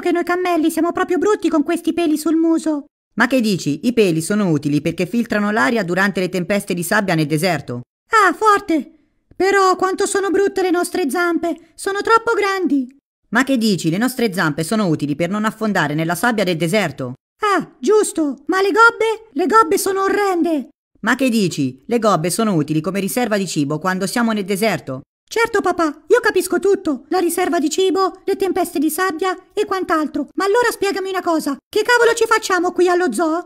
che noi cammelli siamo proprio brutti con questi peli sul muso. Ma che dici? I peli sono utili perché filtrano l'aria durante le tempeste di sabbia nel deserto. Ah, forte! Però quanto sono brutte le nostre zampe! Sono troppo grandi! Ma che dici? Le nostre zampe sono utili per non affondare nella sabbia del deserto. Ah, giusto! Ma le gobbe? Le gobbe sono orrende! Ma che dici? Le gobbe sono utili come riserva di cibo quando siamo nel deserto. Certo papà, io capisco tutto, la riserva di cibo, le tempeste di sabbia e quant'altro, ma allora spiegami una cosa, che cavolo ci facciamo qui allo zoo?